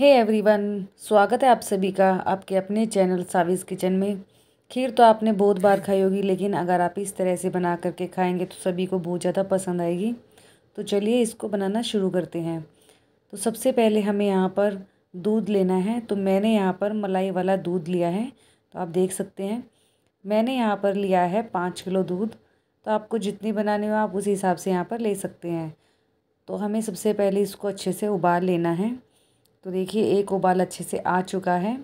हे hey everyone स्वागत है आप सभी का आपके अपने चैनल साविस किचन में खीर तो आपने बहुत बार खाई होगी लेकिन अगर आप इस तरह से बना करके खाएंगे तो सभी को बहुत ज़्यादा पसंद आएगी तो चलिए इसको बनाना शुरू करते हैं तो सबसे पहले हमें यहाँ पर दूध लेना है तो मैंने यहाँ पर मलाई वाला दूध लिया है तो आप देख सकते हैं मैंने यहाँ पर लिया है पाँच किलो दूध तो आपको जितनी बनाने हो आप उस हिसाब से यहाँ पर ले सकते हैं तो हमें सबसे पहले इसको अच्छे से उबाल लेना है तो देखिए एक उबाल अच्छे से आ चुका है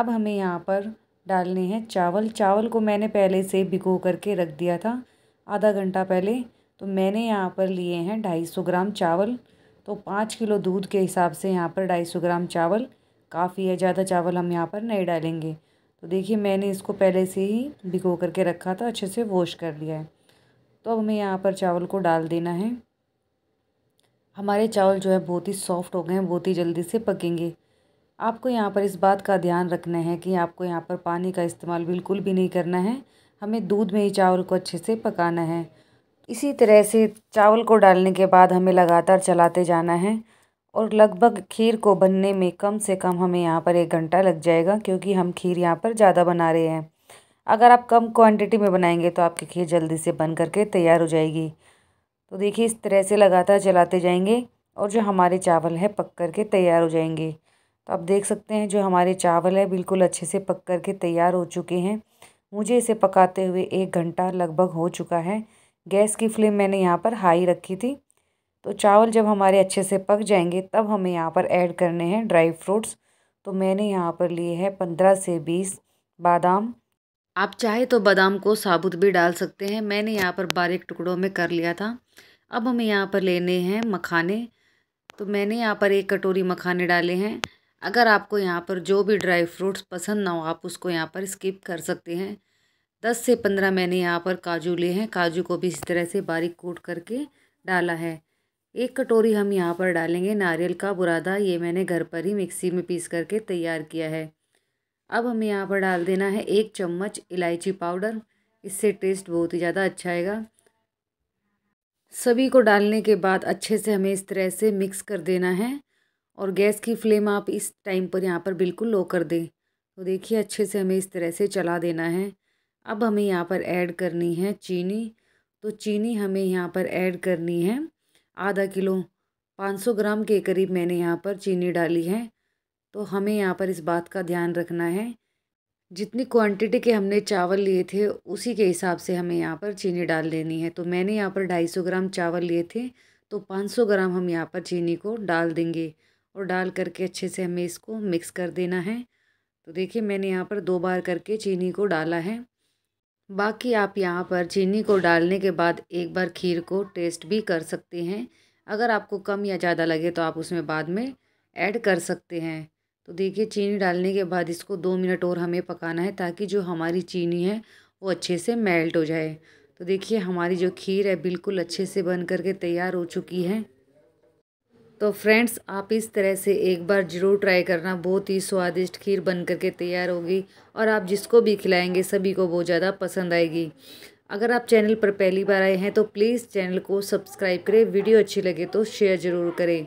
अब हमें यहाँ पर डालने हैं चावल चावल को मैंने पहले से भिगो करके रख दिया था आधा घंटा पहले तो मैंने यहाँ पर लिए हैं ढाई सौ ग्राम चावल तो पाँच किलो दूध के हिसाब से यहाँ पर ढाई सौ ग्राम चावल काफ़ी है ज़्यादा चावल हम यहाँ पर नहीं डालेंगे तो देखिए मैंने इसको पहले से ही भिगो करके रखा था अच्छे से वॉश कर लिया है तो अब हमें यहाँ पर चावल को डाल देना है हमारे चावल जो है बहुत ही सॉफ्ट हो गए हैं बहुत ही जल्दी से पकेंगे आपको यहाँ पर इस बात का ध्यान रखना है कि आपको यहाँ पर पानी का इस्तेमाल बिल्कुल भी नहीं करना है हमें दूध में ही चावल को अच्छे से पकाना है इसी तरह से चावल को डालने के बाद हमें लगातार चलाते जाना है और लगभग खीर को बनने में कम से कम हमें यहाँ पर एक घंटा लग जाएगा क्योंकि हम खीर यहाँ पर ज़्यादा बना रहे हैं अगर आप कम क्वांटिटी में बनाएंगे तो आपकी खीर जल्दी से बन करके तैयार हो जाएगी तो देखिए इस तरह से लगातार चलाते जाएंगे और जो हमारे चावल है पक कर के तैयार हो जाएंगे तो आप देख सकते हैं जो हमारे चावल है बिल्कुल अच्छे से पक कर के तैयार हो चुके हैं मुझे इसे पकाते हुए एक घंटा लगभग हो चुका है गैस की फ्लेम मैंने यहाँ पर हाई रखी थी तो चावल जब हमारे अच्छे से पक जाएंगे तब हमें यहाँ पर ऐड करने हैं ड्राई फ्रूट्स तो मैंने यहाँ पर लिए हैं पंद्रह से बीस बादाम आप चाहे तो बादाम को साबुत भी डाल सकते हैं मैंने यहाँ पर बारीक टुकड़ों में कर लिया था अब हमें यहाँ पर लेने हैं मखाने तो मैंने यहाँ पर एक कटोरी मखाने डाले हैं अगर आपको यहाँ पर जो भी ड्राई फ्रूट्स पसंद ना हो आप उसको यहाँ पर स्किप कर सकते हैं दस से पंद्रह मैंने यहाँ पर काजू लिए हैं काजू को भी इस तरह से बारीक कूट करके डाला है एक कटोरी हम यहाँ पर डालेंगे नारियल का बुरादा ये मैंने घर पर ही मिक्सी में पीस करके तैयार किया है अब हमें यहाँ पर डाल देना है एक चम्मच इलायची पाउडर इससे टेस्ट बहुत ही ज़्यादा अच्छा आएगा सभी को डालने के बाद अच्छे से हमें इस तरह से मिक्स कर देना है और गैस की फ्लेम आप इस टाइम पर यहाँ पर बिल्कुल लो कर दें तो देखिए अच्छे से हमें इस तरह से चला देना है अब हमें यहाँ पर ऐड करनी है चीनी तो चीनी हमें यहाँ पर ऐड करनी है आधा किलो 500 ग्राम के करीब मैंने यहाँ पर चीनी डाली है तो हमें यहाँ पर इस बात का ध्यान रखना है जितनी क्वांटिटी के हमने चावल लिए थे उसी के हिसाब से हमें यहाँ पर चीनी डाल लेनी है तो मैंने यहाँ पर 250 ग्राम चावल लिए थे तो 500 ग्राम हम यहाँ पर चीनी को डाल देंगे और डाल करके अच्छे से हमें इसको मिक्स कर देना है तो देखिए मैंने यहाँ पर दो बार करके चीनी को डाला है बाकी आप यहाँ पर चीनी को डालने के बाद एक बार खीर को टेस्ट भी कर सकते हैं अगर आपको कम या ज़्यादा लगे तो आप उसमें बाद में ऐड कर सकते हैं तो देखिए चीनी डालने के बाद इसको दो मिनट और हमें पकाना है ताकि जो हमारी चीनी है वो अच्छे से मेल्ट हो जाए तो देखिए हमारी जो खीर है बिल्कुल अच्छे से बन करके तैयार हो चुकी है तो फ्रेंड्स आप इस तरह से एक बार ज़रूर ट्राई करना बहुत ही स्वादिष्ट खीर बन करके तैयार होगी और आप जिसको भी खिलाएंगे सभी को बहुत ज़्यादा पसंद आएगी अगर आप चैनल पर पहली बार आए हैं तो प्लीज़ चैनल को सब्सक्राइब करें वीडियो अच्छी लगे तो शेयर ज़रूर करें